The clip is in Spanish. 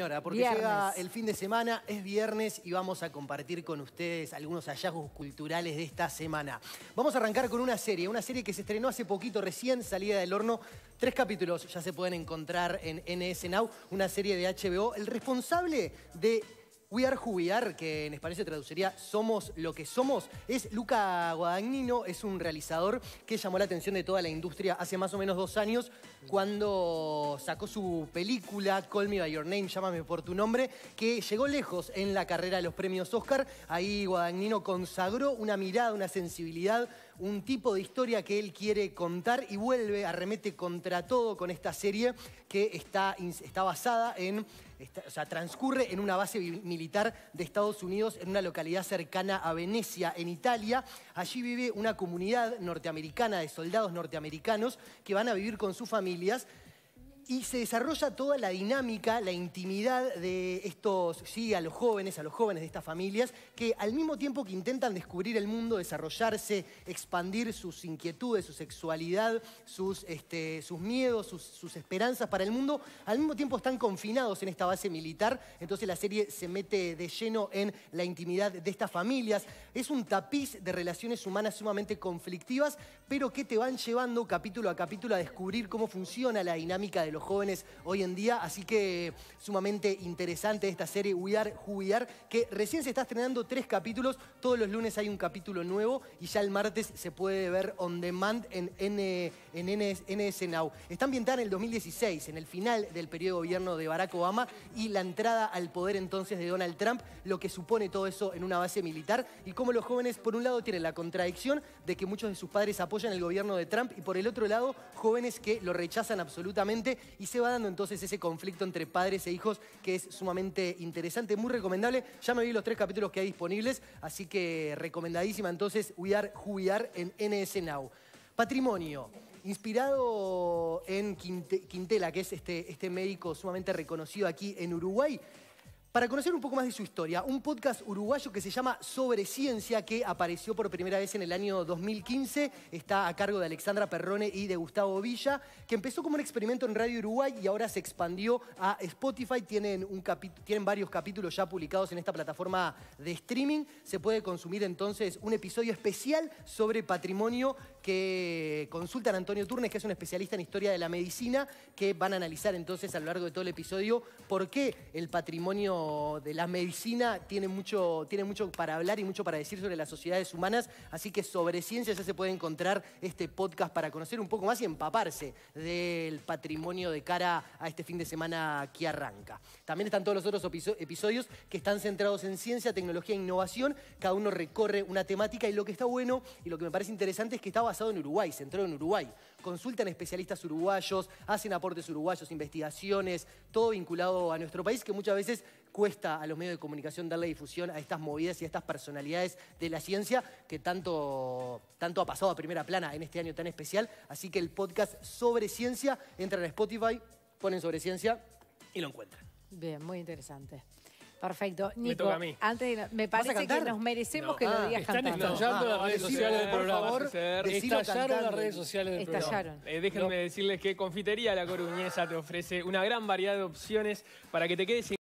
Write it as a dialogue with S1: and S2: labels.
S1: señora, porque llega el fin de semana, es viernes y vamos a compartir con ustedes algunos hallazgos culturales de esta semana. Vamos a arrancar con una serie, una serie que se estrenó hace poquito, recién salida del horno. Tres capítulos ya se pueden encontrar en NS Now, una serie de HBO. El responsable de We Are Who que en español se traduciría Somos lo que somos, es Luca Guadagnino, es un realizador que llamó la atención de toda la industria hace más o menos dos años cuando sacó su película Call Me By Your Name, Llámame Por Tu Nombre, que llegó lejos en la carrera de los premios Oscar. Ahí Guadagnino consagró una mirada, una sensibilidad un tipo de historia que él quiere contar y vuelve, arremete contra todo con esta serie que está, está basada en, o sea, transcurre en una base militar de Estados Unidos en una localidad cercana a Venecia, en Italia. Allí vive una comunidad norteamericana de soldados norteamericanos que van a vivir con sus familias y se desarrolla toda la dinámica, la intimidad de estos, sí, a los jóvenes, a los jóvenes de estas familias, que al mismo tiempo que intentan descubrir el mundo, desarrollarse, expandir sus inquietudes, su sexualidad, sus, este, sus miedos, sus, sus, esperanzas para el mundo, al mismo tiempo están confinados en esta base militar, entonces la serie se mete de lleno en la intimidad de estas familias. Es un tapiz de relaciones humanas sumamente conflictivas, pero que te van llevando capítulo a capítulo a descubrir cómo funciona la dinámica de los jóvenes hoy en día. Así que eh, sumamente interesante esta serie We Are, que recién se está estrenando tres capítulos. Todos los lunes hay un capítulo nuevo y ya el martes se puede ver on demand en, N, en Now. Está ambientada en el 2016, en el final del periodo de gobierno de Barack Obama y la entrada al poder entonces de Donald Trump, lo que supone todo eso en una base militar y cómo los jóvenes, por un lado, tienen la contradicción de que muchos de sus padres apoyan el gobierno de Trump y por el otro lado, jóvenes que lo rechazan absolutamente y se va dando entonces ese conflicto entre padres e hijos que es sumamente interesante, muy recomendable. Ya me vi los tres capítulos que hay disponibles, así que recomendadísima entonces cuidar en NS Now. Patrimonio inspirado en Quintela, que es este, este médico sumamente reconocido aquí en Uruguay, para conocer un poco más de su historia, un podcast uruguayo que se llama Sobre Ciencia, que apareció por primera vez en el año 2015, está a cargo de Alexandra Perrone y de Gustavo Villa, que empezó como un experimento en Radio Uruguay y ahora se expandió a Spotify. Tienen, varios capítulos ya publicados en esta plataforma de streaming. Se puede consumir entonces un episodio especial sobre patrimonio que consultan Antonio Turnes, que es un especialista en historia de la medicina, que van a analizar entonces a lo largo de todo el episodio por qué el patrimonio de la medicina tiene mucho, tiene mucho para hablar y mucho para decir sobre las sociedades humanas, así que sobre ciencia ya se puede encontrar este podcast para conocer un poco más y empaparse del patrimonio de cara a este fin de semana que arranca. También están todos los otros episodios que están centrados en ciencia, tecnología e innovación, cada uno recorre una temática y lo que está bueno y lo que me parece interesante es que está basado en Uruguay, centrado en Uruguay. Consultan especialistas uruguayos, hacen aportes uruguayos, investigaciones, todo vinculado a nuestro país que muchas veces cuesta a los medios de comunicación darle difusión a estas movidas y a estas personalidades de la ciencia que tanto, tanto ha pasado a primera plana en este año tan especial. Así que el podcast sobre ciencia, entra en Spotify, ponen sobre ciencia y lo encuentran. Bien, muy interesante. Perfecto. Nico, me toca a mí. Antes me parece que nos merecemos que lo ah, digas Están estallando las redes sociales del programa. estallaron las redes sociales del déjenme decirles que Confitería La Coruñesa te ofrece una gran variedad de opciones para que te quedes